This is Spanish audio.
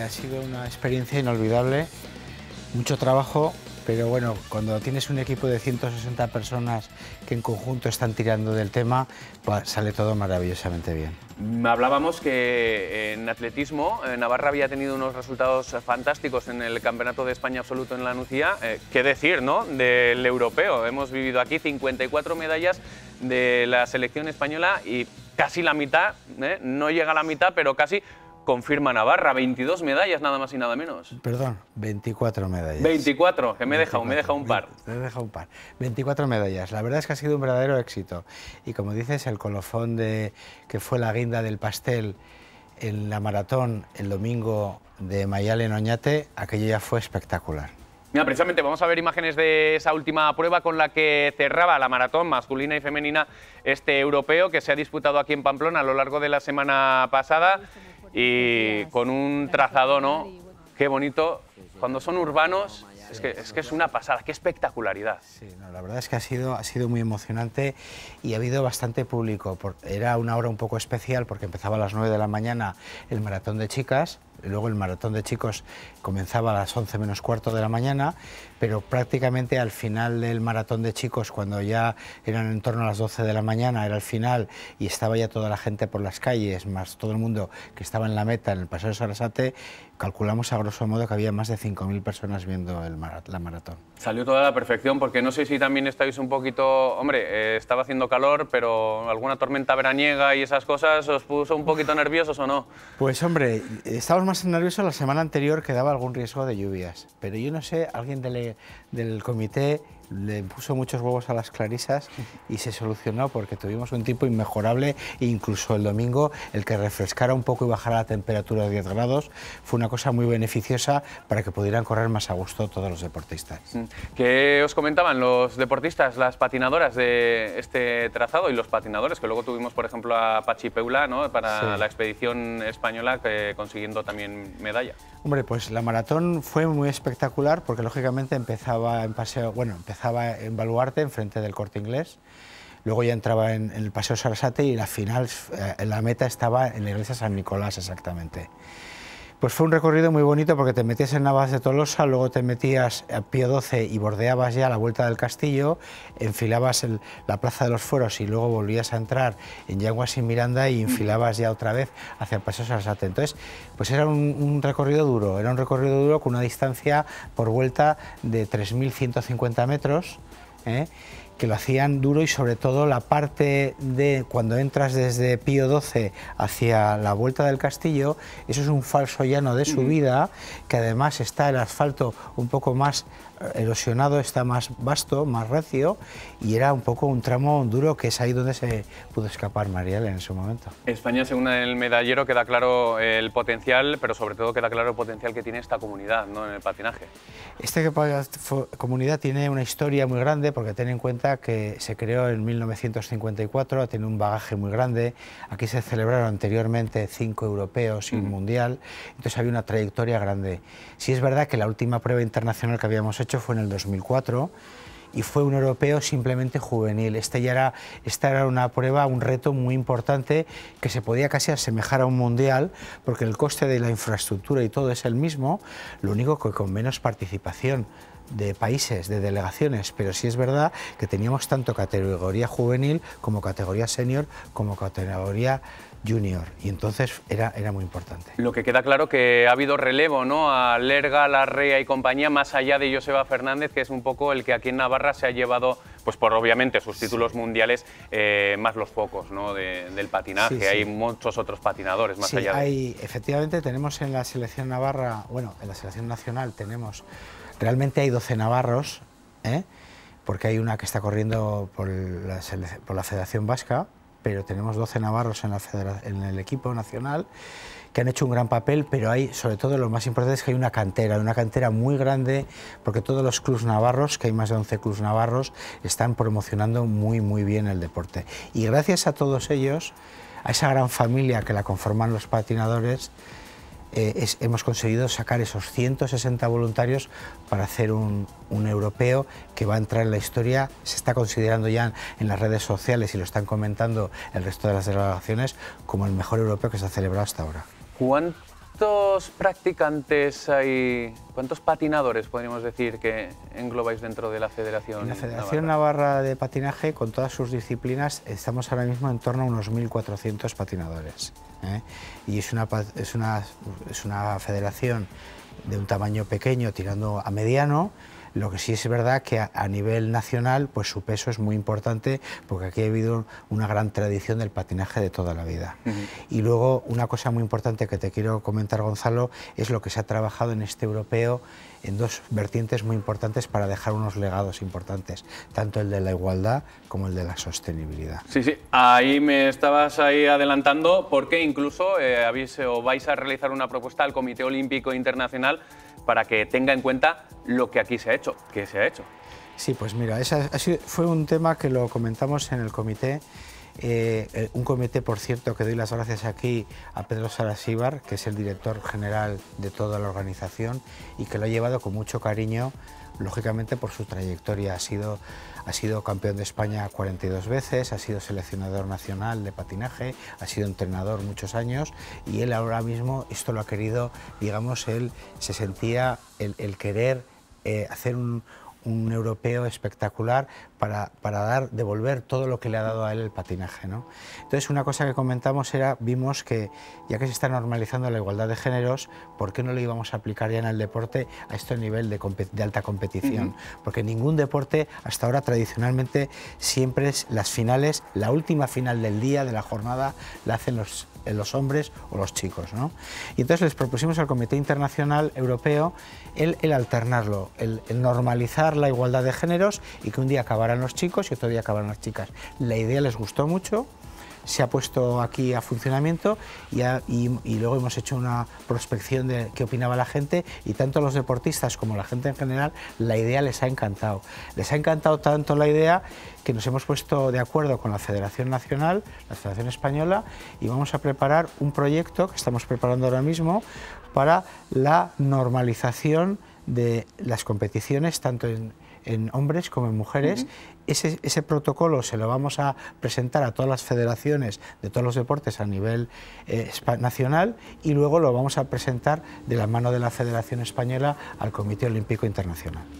Ha sido una experiencia inolvidable, mucho trabajo, pero bueno, cuando tienes un equipo de 160 personas que en conjunto están tirando del tema, pues sale todo maravillosamente bien. Mm, hablábamos que eh, en atletismo eh, Navarra había tenido unos resultados fantásticos en el Campeonato de España Absoluto en la Nucía. Eh, ¿Qué decir, no? Del europeo. Hemos vivido aquí 54 medallas de la selección española y casi la mitad, no llega a la mitad, pero casi confirma Navarra. 22 medallas, nada más y nada menos. Perdón, 24 medallas. 24, que me he dejado, me he un par. Me he dejado un par. 24 medallas. La verdad es que ha sido un verdadero éxito. Y como dices, el colofón de, que fue la guinda del pastel en la maratón el domingo de en Oñate, aquello ya fue espectacular. Mira, precisamente vamos a ver imágenes de esa última prueba con la que cerraba la maratón masculina y femenina este europeo que se ha disputado aquí en Pamplona a lo largo de la semana pasada y con un trazado ¿no?... qué bonito, cuando son urbanos es que, es una pasada, qué espectacularidad. Sí, no, la verdad es que ha sido, ha sido muy emocionante y ha habido bastante público. era una hora un poco especial porque empezaba a las 9 de la mañana el maratón de chicas, y luego el maratón de chicos comenzaba a las 11 menos cuarto de la mañana, pero prácticamente al final del maratón de chicos, cuando ya eran en torno a las 12 de la mañana, era el final y estaba ya toda la gente por las calles, más todo el mundo que estaba en la meta en el Paseo de Sarasate, calculamos a grosso modo que había más de 5.000 personas viendo el maratón la maratón. Salió toda la perfección porque no sé si también estáis un poquito, hombre, eh, estaba haciendo calor, pero alguna tormenta veraniega y esas cosas os puso un poquito nerviosos o no. Pues hombre, estábamos más nerviosos la semana anterior que daba algún riesgo de lluvias, pero yo no sé, alguien de, del comité le puso muchos huevos a las clarisas y se solucionó porque tuvimos un tiempo inmejorable e incluso el domingo el que refrescara un poco y bajara la temperatura de 10 grados fue una cosa muy beneficiosa para que pudieran correr más a gusto todos los deportistas. Mm. ¿Qué os comentaban los deportistas, las patinadoras de este trazado y los patinadores? Que luego tuvimos, por ejemplo, a Pachi Peula para la expedición española consiguiendo también medalla. Hombre, pues la maratón fue muy espectacular porque lógicamente empezaba en paseo, bueno, empezaba en Baluarte, enfrente del Corte Inglés. Luego ya entraba en, el Paseo Sarasate y la final, eh, la meta estaba en la iglesia San Nicolás exactamente. Pues fue un recorrido muy bonito porque te metías en Navas de Tolosa, luego te metías a Pío XII y bordeabas ya la vuelta del castillo, enfilabas la Plaza de los Fueros y luego volvías a entrar en Yaguas y Miranda y enfilabas ya otra vez hacia Paseo Alsate. Entonces, pues era un, recorrido duro, era un recorrido duro con una distancia por vuelta de 3.150 metros. ¿eh? que lo hacían duro y sobre todo la parte de cuando entras desde Pío XII hacia la vuelta del castillo, eso es un falso llano de subida, que además está el asfalto un poco más eh, erosionado, está más vasto, más recio, y era un poco un tramo duro que es ahí donde se pudo escapar Mariel en su momento. España, según el medallero, queda claro el potencial, pero sobre todo queda claro el potencial que tiene esta comunidad ¿no? en el patinaje. Esta comunidad tiene una historia muy grande porque ten en cuenta que se creó en 1954, ha tenido un bagaje muy grande. Aquí se celebraron anteriormente cinco europeos y un mundial, entonces había una trayectoria grande. Sí es verdad que la última prueba internacional que habíamos hecho fue en el 2004 y fue un europeo simplemente juvenil. Este ya era, esta era una prueba, un reto muy importante que se podía casi asemejar a un mundial, porque el coste de la infraestructura y todo es el mismo, lo único que con menos participación de países, de delegaciones, pero sí es verdad que teníamos tanto categoría juvenil como categoría senior, como categoría junior y entonces era, era muy importante. Lo que queda claro que ha habido relevo ¿no? a Lerga, Larrea y compañía, más allá de Joseba Fernández, que es un poco el que aquí en Navarra se ha llevado, pues por obviamente sus títulos mundiales, eh, más los pocos ¿no? del patinaje. Hay muchos otros patinadores más allá. De... Hay, efectivamente tenemos en la selección Navarra, bueno, en la selección nacional tenemos Realmente hay 12 navarros, ¿eh? porque hay una que está corriendo por la, Federación Vasca, pero tenemos 12 navarros en, el equipo nacional que han hecho un gran papel, pero hay, sobre todo, lo más importante es que hay una cantera, una cantera muy grande, porque todos los clubes navarros, que hay más de 11 clubes navarros, están promocionando muy, muy bien el deporte. Y gracias a todos ellos, a esa gran familia que la conforman los patinadores, eh, hemos conseguido sacar esos 160 voluntarios para hacer un, europeo que va a entrar en la historia, se está considerando ya en las redes sociales y lo están comentando el resto de las delegaciones como el mejor europeo que se ha celebrado hasta ahora. ¿Cuántos practicantes hay, cuántos patinadores podríamos decir que englobáis dentro de la Federación La Federación Navarra. de Patinaje, con todas sus disciplinas, estamos ahora mismo en torno a unos 1.400 patinadores. ¿eh? Y es una, es, una, es una federación de un tamaño pequeño tirando a mediano, lo que sí es verdad que a, nivel nacional, pues su peso es muy importante porque aquí ha habido una gran tradición del patinaje de toda la vida. Y luego una cosa muy importante que te quiero comentar, Gonzalo, es lo que se ha trabajado en este europeo en dos vertientes muy importantes para dejar unos legados importantes, tanto el de la igualdad como el de la sostenibilidad. Sí, sí, ahí me estabas ahí adelantando porque incluso eh, o vais a realizar una propuesta al Comité Olímpico Internacional para que tenga en cuenta lo que aquí se ha hecho, que se ha hecho. Sí, pues mira, ese fue un tema que lo comentamos en el comité eh, eh, un comité, por cierto, que doy las gracias aquí a Pedro Sarasíbar, que es el director general de toda la organización y que lo ha llevado con mucho cariño, lógicamente por su trayectoria. Ha sido, ha sido campeón de España 42 veces, ha sido seleccionador nacional de patinaje, ha sido entrenador muchos años y él ahora mismo esto lo ha querido, digamos, él se sentía el, querer eh, hacer un, un europeo espectacular para, dar, devolver todo lo que le ha dado a él el patinaje. ¿no? Entonces, una cosa que comentamos era, vimos que ya que se está normalizando la igualdad de géneros, ¿por qué no lo íbamos a aplicar ya en el deporte a este nivel de, alta competición? Porque ningún deporte, hasta ahora tradicionalmente, siempre es las finales, la última final del día, de la jornada, la hacen los ...en los hombres o los chicos. ¿no? Y entonces les propusimos al Comité Internacional Europeo el, alternarlo, el, el, normalizar la igualdad de géneros y que un día acabaran los chicos y otro día acabaran las chicas. La idea les gustó mucho se ha puesto aquí a funcionamiento y, luego hemos hecho una prospección de qué opinaba la gente y tanto los deportistas como la gente en general, la idea les ha encantado. Les ha encantado tanto la idea que nos hemos puesto de acuerdo con la Federación Nacional, la Federación Española, y vamos a preparar un proyecto que estamos preparando ahora mismo para la normalización de las competiciones, tanto en, en hombres como en mujeres. ese, protocolo se lo vamos a presentar a todas las federaciones de todos los deportes a nivel eh, nacional y luego lo vamos a presentar de la mano de la Federación Española al Comité Olímpico Internacional.